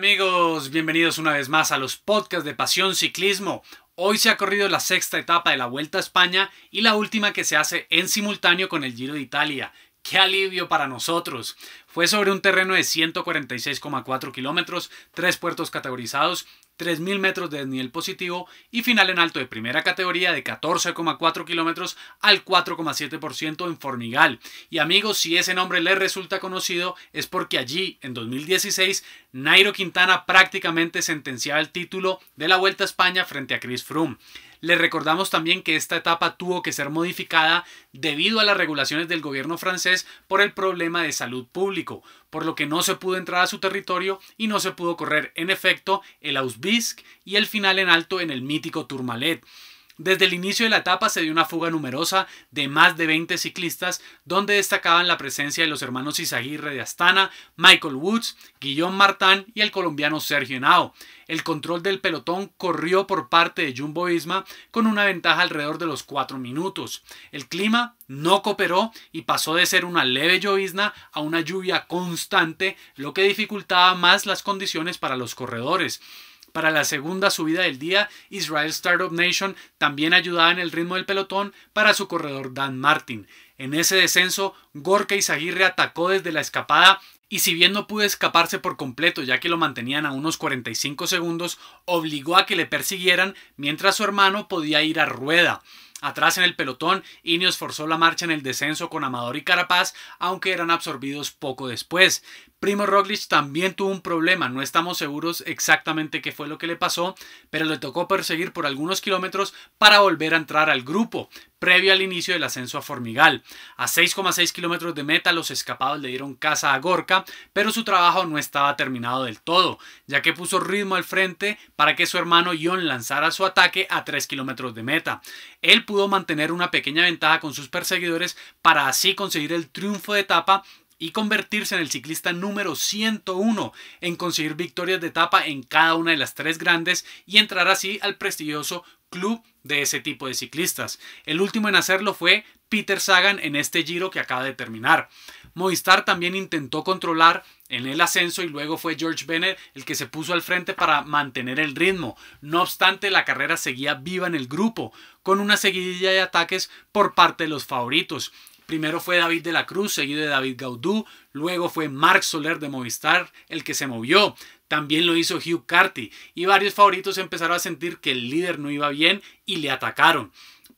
amigos? Bienvenidos una vez más a los podcasts de Pasión Ciclismo. Hoy se ha corrido la sexta etapa de la Vuelta a España y la última que se hace en simultáneo con el Giro de Italia, Qué alivio para nosotros. Fue sobre un terreno de 146,4 kilómetros, tres puertos categorizados, 3.000 metros de desnivel positivo y final en alto de primera categoría de 14,4 kilómetros al 4,7% en Formigal. Y amigos, si ese nombre les resulta conocido es porque allí, en 2016, Nairo Quintana prácticamente sentenciaba el título de la Vuelta a España frente a Chris Froome. Le recordamos también que esta etapa tuvo que ser modificada debido a las regulaciones del gobierno francés por el problema de salud público, por lo que no se pudo entrar a su territorio y no se pudo correr en efecto el Ausbisk y el final en alto en el mítico Tourmalet. Desde el inicio de la etapa se dio una fuga numerosa de más de 20 ciclistas, donde destacaban la presencia de los hermanos Isaguirre de Astana, Michael Woods, Guillaume Martán y el colombiano Sergio Nao. El control del pelotón corrió por parte de Jumbo Visma con una ventaja alrededor de los 4 minutos. El clima no cooperó y pasó de ser una leve llovizna a una lluvia constante, lo que dificultaba más las condiciones para los corredores. Para la segunda subida del día, Israel Startup Nation también ayudaba en el ritmo del pelotón para su corredor Dan Martin. En ese descenso, Gorka Izaguirre atacó desde la escapada y si bien no pudo escaparse por completo ya que lo mantenían a unos 45 segundos, obligó a que le persiguieran mientras su hermano podía ir a rueda. Atrás en el pelotón, Ineos forzó la marcha en el descenso con Amador y Carapaz, aunque eran absorbidos poco después. Primo Roglic también tuvo un problema, no estamos seguros exactamente qué fue lo que le pasó, pero le tocó perseguir por algunos kilómetros para volver a entrar al grupo previo al inicio del ascenso a Formigal. A 6,6 kilómetros de meta, los escapados le dieron caza a Gorka, pero su trabajo no estaba terminado del todo, ya que puso ritmo al frente para que su hermano Ion lanzara su ataque a 3 kilómetros de meta. Él pudo mantener una pequeña ventaja con sus perseguidores para así conseguir el triunfo de etapa y convertirse en el ciclista número 101 en conseguir victorias de etapa en cada una de las tres grandes y entrar así al prestigioso club de ese tipo de ciclistas. El último en hacerlo fue Peter Sagan en este giro que acaba de terminar. Movistar también intentó controlar en el ascenso y luego fue George Bennett el que se puso al frente para mantener el ritmo. No obstante, la carrera seguía viva en el grupo, con una seguidilla de ataques por parte de los favoritos. Primero fue David de la Cruz, seguido de David Gaudú, luego fue Mark Soler de Movistar el que se movió. También lo hizo Hugh Carty y varios favoritos empezaron a sentir que el líder no iba bien y le atacaron.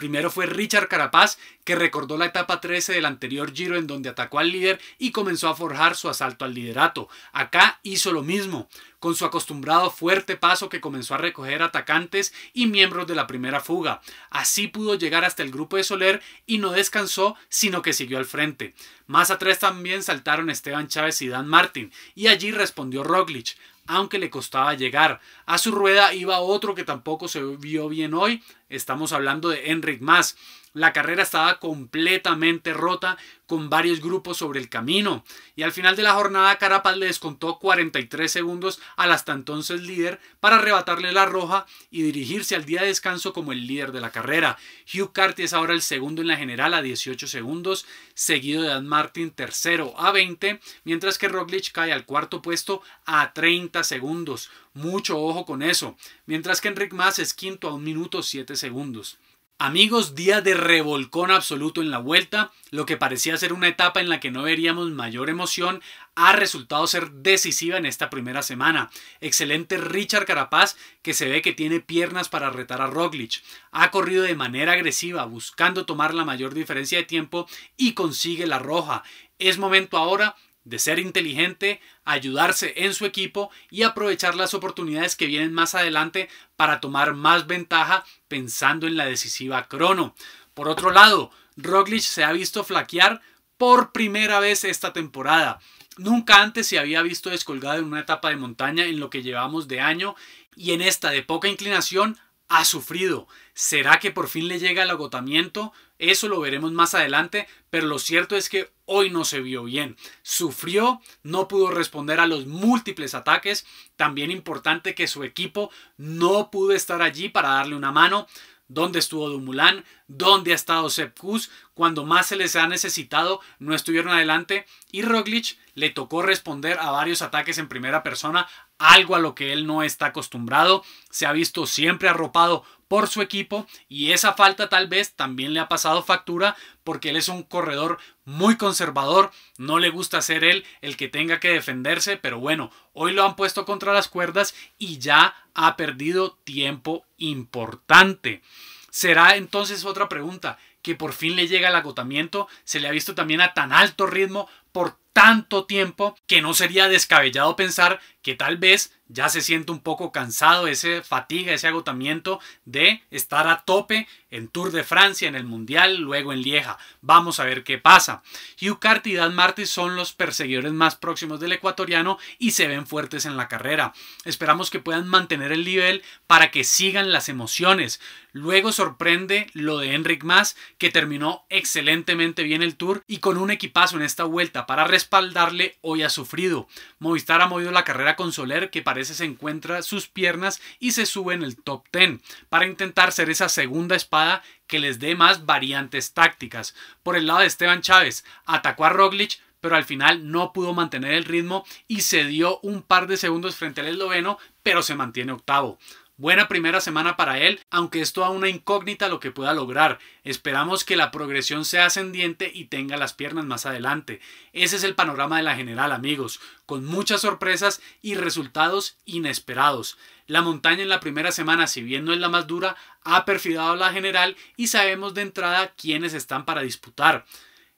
Primero fue Richard Carapaz, que recordó la etapa 13 del anterior Giro en donde atacó al líder y comenzó a forjar su asalto al liderato. Acá hizo lo mismo, con su acostumbrado fuerte paso que comenzó a recoger atacantes y miembros de la primera fuga. Así pudo llegar hasta el grupo de Soler y no descansó, sino que siguió al frente. Más atrás también saltaron Esteban Chávez y Dan Martin, y allí respondió Roglic aunque le costaba llegar. A su rueda iba otro que tampoco se vio bien hoy. Estamos hablando de Enric Mas. La carrera estaba completamente rota con varios grupos sobre el camino y al final de la jornada Carapaz le descontó 43 segundos al hasta entonces líder para arrebatarle la roja y dirigirse al día de descanso como el líder de la carrera. Hugh Carty es ahora el segundo en la general a 18 segundos, seguido de Dan Martin tercero a 20, mientras que Roglic cae al cuarto puesto a 30 segundos. Mucho ojo con eso, mientras que Enric Mas es quinto a 1 minuto 7 segundos. Amigos, día de revolcón absoluto en la vuelta, lo que parecía ser una etapa en la que no veríamos mayor emoción ha resultado ser decisiva en esta primera semana. Excelente Richard Carapaz, que se ve que tiene piernas para retar a Roglic. Ha corrido de manera agresiva, buscando tomar la mayor diferencia de tiempo y consigue la roja. Es momento ahora de ser inteligente, ayudarse en su equipo y aprovechar las oportunidades que vienen más adelante para tomar más ventaja pensando en la decisiva crono. Por otro lado, Roglic se ha visto flaquear por primera vez esta temporada. Nunca antes se había visto descolgado en una etapa de montaña en lo que llevamos de año y en esta de poca inclinación ha sufrido. ¿Será que por fin le llega el agotamiento? Eso lo veremos más adelante, pero lo cierto es que hoy no se vio bien. Sufrió, no pudo responder a los múltiples ataques. También importante que su equipo no pudo estar allí para darle una mano. ¿Dónde estuvo Dumulán? ¿Dónde ha estado Sepkus? Cuando más se les ha necesitado, no estuvieron adelante. Y Roglic le tocó responder a varios ataques en primera persona, algo a lo que él no está acostumbrado. Se ha visto siempre arropado por su equipo y esa falta tal vez también le ha pasado factura porque él es un corredor muy conservador, no le gusta ser él el que tenga que defenderse, pero bueno, hoy lo han puesto contra las cuerdas y ya ha perdido tiempo importante. Será entonces otra pregunta, que por fin le llega el agotamiento, se le ha visto también a tan alto ritmo por tanto tiempo que no sería descabellado pensar que tal vez ya se siente un poco cansado, esa fatiga, ese agotamiento de estar a tope en Tour de Francia, en el Mundial, luego en Lieja. Vamos a ver qué pasa. Hugh Cart y Dan Martis son los perseguidores más próximos del ecuatoriano y se ven fuertes en la carrera. Esperamos que puedan mantener el nivel para que sigan las emociones. Luego sorprende lo de Enric Mas, que terminó excelentemente bien el Tour y con un equipazo en esta vuelta para respaldarle hoy ha sufrido. Movistar ha movido la carrera con Soler, que parece se encuentra sus piernas y se sube en el top 10, para intentar ser esa segunda espada que les dé más variantes tácticas. Por el lado de Esteban Chávez, atacó a Roglic, pero al final no pudo mantener el ritmo y se dio un par de segundos frente al esloveno, pero se mantiene octavo. Buena primera semana para él, aunque esto toda una incógnita lo que pueda lograr. Esperamos que la progresión sea ascendiente y tenga las piernas más adelante. Ese es el panorama de la general, amigos, con muchas sorpresas y resultados inesperados. La montaña en la primera semana, si bien no es la más dura, ha perfilado a la general y sabemos de entrada quiénes están para disputar.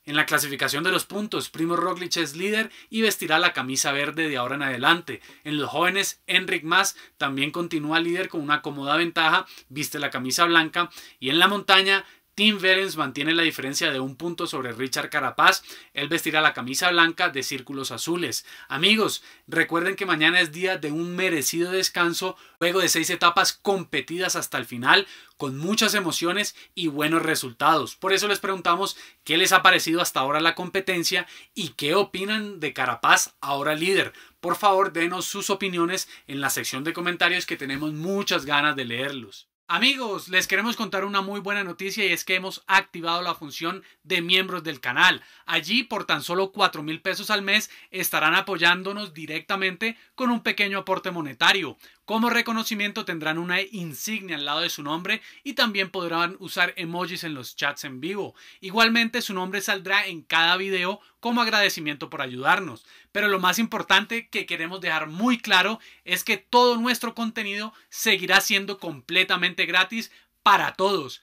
En la clasificación de los puntos, Primo Roglic es líder y vestirá la camisa verde de ahora en adelante. En los jóvenes, Enric Mas también continúa líder con una cómoda ventaja, viste la camisa blanca y en la montaña, Tim Verens mantiene la diferencia de un punto sobre Richard Carapaz. Él vestirá la camisa blanca de círculos azules. Amigos, recuerden que mañana es día de un merecido descanso, luego de seis etapas competidas hasta el final, con muchas emociones y buenos resultados. Por eso les preguntamos qué les ha parecido hasta ahora la competencia y qué opinan de Carapaz ahora líder. Por favor, denos sus opiniones en la sección de comentarios que tenemos muchas ganas de leerlos. Amigos, les queremos contar una muy buena noticia y es que hemos activado la función de miembros del canal. Allí, por tan solo 4 mil pesos al mes, estarán apoyándonos directamente con un pequeño aporte monetario. Como reconocimiento tendrán una insignia al lado de su nombre y también podrán usar emojis en los chats en vivo. Igualmente su nombre saldrá en cada video como agradecimiento por ayudarnos. Pero lo más importante que queremos dejar muy claro es que todo nuestro contenido seguirá siendo completamente gratis para todos